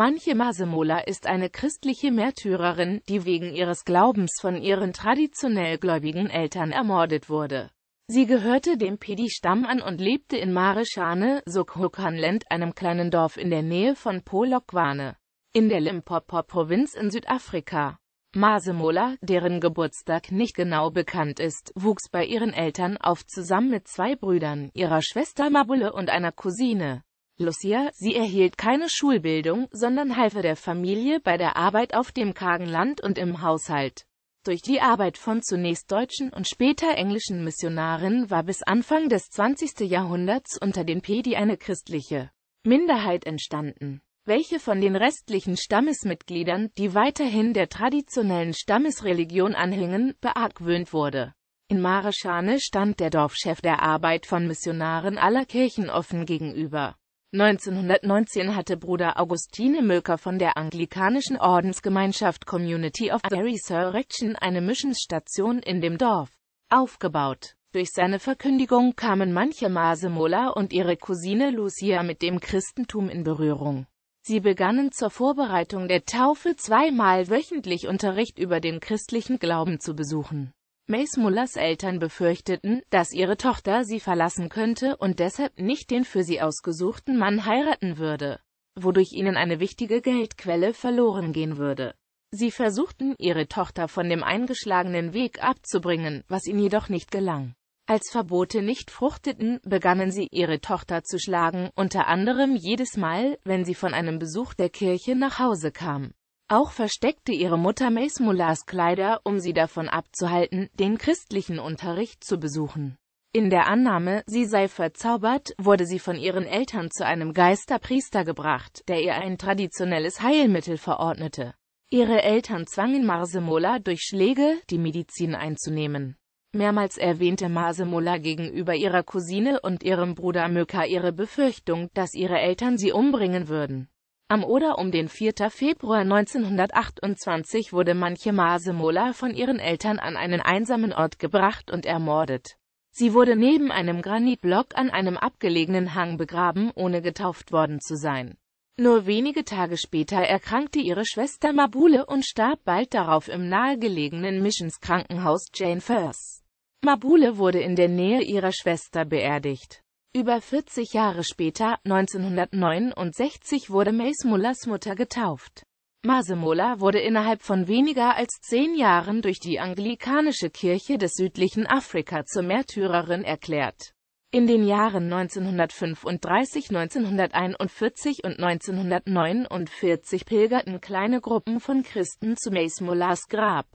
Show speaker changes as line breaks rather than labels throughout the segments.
Manche Masemola ist eine christliche Märtyrerin, die wegen ihres Glaubens von ihren traditionell gläubigen Eltern ermordet wurde. Sie gehörte dem Pedi-Stamm an und lebte in Mareschane, Sokhokanland, einem kleinen Dorf in der Nähe von Polokwane, in der Limpopo-Provinz in Südafrika. Masemola, deren Geburtstag nicht genau bekannt ist, wuchs bei ihren Eltern auf zusammen mit zwei Brüdern, ihrer Schwester Mabule und einer Cousine. Lucia, sie erhielt keine Schulbildung, sondern half der Familie bei der Arbeit auf dem kargen Land und im Haushalt. Durch die Arbeit von zunächst deutschen und später englischen Missionaren war bis Anfang des 20. Jahrhunderts unter den Pedi eine christliche Minderheit entstanden, welche von den restlichen Stammesmitgliedern, die weiterhin der traditionellen Stammesreligion anhingen, beargwöhnt wurde. In Marischane stand der Dorfchef der Arbeit von Missionaren aller Kirchen offen gegenüber. 1919 hatte Bruder Augustine Möker von der anglikanischen Ordensgemeinschaft Community of the Resurrection eine Missionsstation in dem Dorf aufgebaut. Durch seine Verkündigung kamen manche Masemola und ihre Cousine Lucia mit dem Christentum in Berührung. Sie begannen zur Vorbereitung der Taufe zweimal wöchentlich Unterricht über den christlichen Glauben zu besuchen. Mace Mullers Eltern befürchteten, dass ihre Tochter sie verlassen könnte und deshalb nicht den für sie ausgesuchten Mann heiraten würde, wodurch ihnen eine wichtige Geldquelle verloren gehen würde. Sie versuchten, ihre Tochter von dem eingeschlagenen Weg abzubringen, was ihnen jedoch nicht gelang. Als Verbote nicht fruchteten, begannen sie, ihre Tochter zu schlagen, unter anderem jedes Mal, wenn sie von einem Besuch der Kirche nach Hause kam. Auch versteckte ihre Mutter Mace Mullars Kleider, um sie davon abzuhalten, den christlichen Unterricht zu besuchen. In der Annahme, sie sei verzaubert, wurde sie von ihren Eltern zu einem Geisterpriester gebracht, der ihr ein traditionelles Heilmittel verordnete. Ihre Eltern zwangen Marsemola durch Schläge, die Medizin einzunehmen. Mehrmals erwähnte Marsemola gegenüber ihrer Cousine und ihrem Bruder Möka ihre Befürchtung, dass ihre Eltern sie umbringen würden. Am oder um den 4. Februar 1928 wurde Manche Masemola von ihren Eltern an einen einsamen Ort gebracht und ermordet. Sie wurde neben einem Granitblock an einem abgelegenen Hang begraben, ohne getauft worden zu sein. Nur wenige Tage später erkrankte ihre Schwester Mabule und starb bald darauf im nahegelegenen Missionskrankenhaus Jane Firth. Mabule wurde in der Nähe ihrer Schwester beerdigt. Über 40 Jahre später, 1969, wurde Mace Mullers Mutter getauft. Masemola wurde innerhalb von weniger als zehn Jahren durch die anglikanische Kirche des südlichen Afrika zur Märtyrerin erklärt. In den Jahren 1935, 1941 und 1949 pilgerten kleine Gruppen von Christen zu Mace Mullers Grab.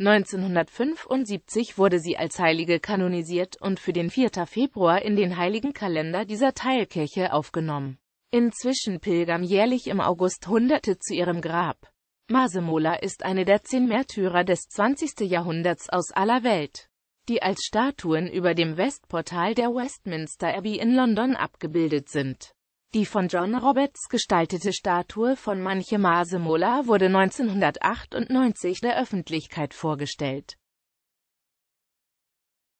1975 wurde sie als Heilige kanonisiert und für den 4. Februar in den heiligen Kalender dieser Teilkirche aufgenommen. Inzwischen pilgern jährlich im August Hunderte zu ihrem Grab. Masemola ist eine der zehn Märtyrer des 20. Jahrhunderts aus aller Welt, die als Statuen über dem Westportal der Westminster Abbey in London abgebildet sind. Die von John Roberts gestaltete Statue von Manche Masemola wurde 1998 der Öffentlichkeit vorgestellt